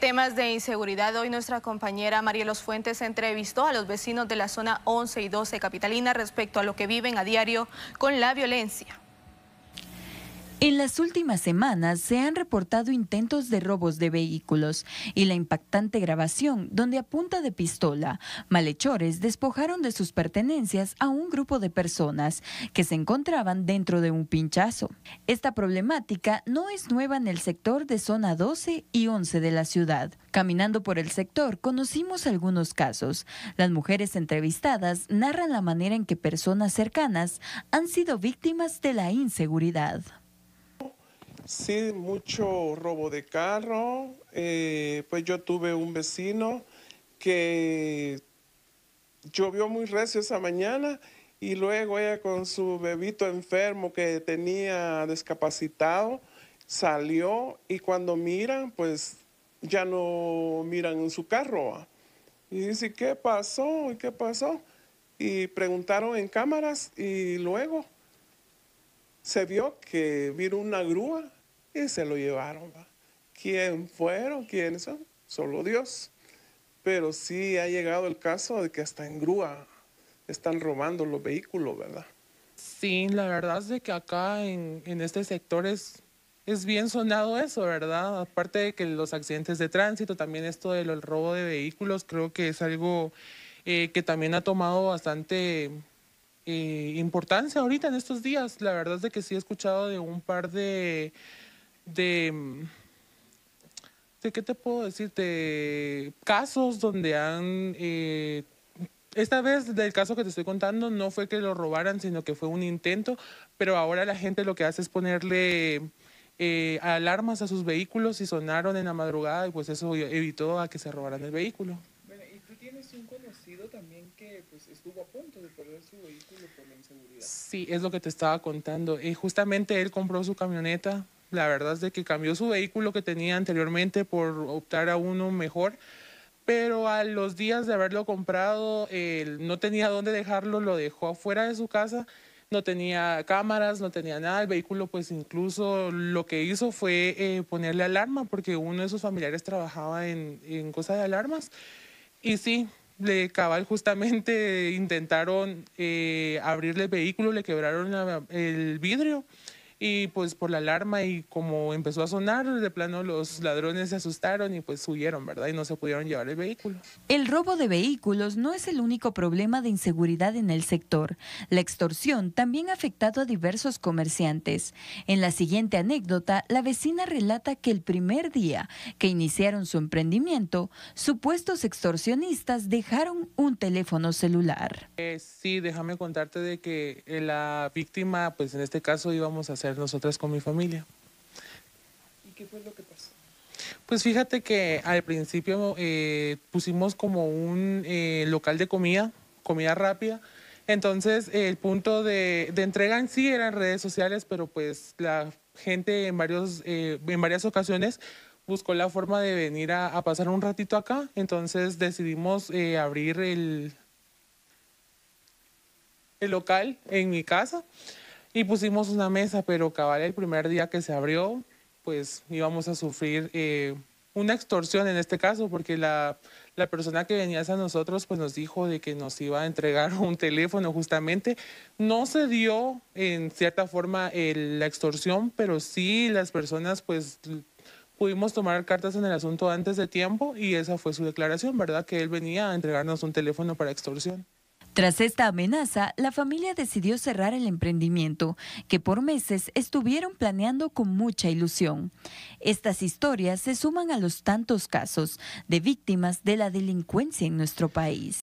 Temas de inseguridad. Hoy nuestra compañera María Los Fuentes entrevistó a los vecinos de la zona 11 y 12 capitalina respecto a lo que viven a diario con la violencia. En las últimas semanas se han reportado intentos de robos de vehículos y la impactante grabación donde a punta de pistola malhechores despojaron de sus pertenencias a un grupo de personas que se encontraban dentro de un pinchazo. Esta problemática no es nueva en el sector de zona 12 y 11 de la ciudad. Caminando por el sector conocimos algunos casos. Las mujeres entrevistadas narran la manera en que personas cercanas han sido víctimas de la inseguridad. Sí, mucho robo de carro. Eh, pues yo tuve un vecino que llovió muy recio esa mañana y luego ella con su bebito enfermo que tenía discapacitado salió y cuando miran pues ya no miran en su carro. Y dice, ¿qué pasó? ¿Y qué pasó? Y preguntaron en cámaras y luego se vio que vino una grúa y se lo llevaron. ¿Quién fueron? ¿Quiénes son? Solo Dios. Pero sí ha llegado el caso de que hasta en grúa están robando los vehículos, ¿verdad? Sí, la verdad es que acá en, en este sector es, es bien sonado eso, ¿verdad? Aparte de que los accidentes de tránsito, también esto del robo de vehículos, creo que es algo eh, que también ha tomado bastante eh, importancia ahorita en estos días. La verdad es que sí he escuchado de un par de Mm, de, ¿qué te puedo decir? De casos donde han... Eh, esta vez del caso que te estoy contando no fue que lo robaran, sino que fue un intento, pero ahora la gente lo que hace es ponerle eh, alarmas a sus vehículos y sonaron en la madrugada y pues eso evitó a que se robaran el vehículo. Bueno, y tú tienes un conocido también que pues, estuvo a punto de perder su vehículo por la inseguridad. Sí, es lo que te estaba contando. y eh, justamente él compró su camioneta la verdad es de que cambió su vehículo que tenía anteriormente por optar a uno mejor pero a los días de haberlo comprado, no tenía dónde dejarlo, lo dejó afuera de su casa, no tenía cámaras, no tenía nada, el vehículo pues incluso lo que hizo fue eh, ponerle alarma, porque uno de sus familiares trabajaba en, en cosas de alarmas, y sí, le cabal justamente intentaron eh, abrirle el vehículo, le quebraron el vidrio y pues por la alarma y como empezó a sonar, de plano los ladrones se asustaron y pues huyeron, ¿verdad? Y no se pudieron llevar el vehículo. El robo de vehículos no es el único problema de inseguridad en el sector. La extorsión también ha afectado a diversos comerciantes. En la siguiente anécdota, la vecina relata que el primer día que iniciaron su emprendimiento, supuestos extorsionistas dejaron un teléfono celular. Eh, sí, déjame contarte de que eh, la víctima, pues en este caso íbamos a hacer nosotras con mi familia. ¿Y qué fue lo que pasó? Pues fíjate que al principio eh, pusimos como un eh, local de comida, comida rápida. Entonces el punto de, entrega en sí eran redes sociales, pero pues la gente en, varios, eh, en varias ocasiones buscó la forma de venir a, a pasar un ratito acá. Entonces decidimos abrir el, el local en mi casa y pusimos una mesa, pero cabal el primer día que se abrió, pues íbamos a sufrir eh, una extorsión en este caso, porque la, persona que venía a nosotros pues nos dijo de que nos iba a entregar un teléfono justamente. No se dio en cierta forma la extorsión, pero sí las personas pues pudimos tomar cartas en el asunto antes de tiempo y esa fue su declaración, ¿verdad? Que él venía a entregarnos un teléfono para extorsión. Tras esta amenaza, la familia decidió cerrar el emprendimiento, que por meses estuvieron planeando con mucha ilusión. Estas historias se suman a los tantos casos de víctimas de la delincuencia en nuestro país.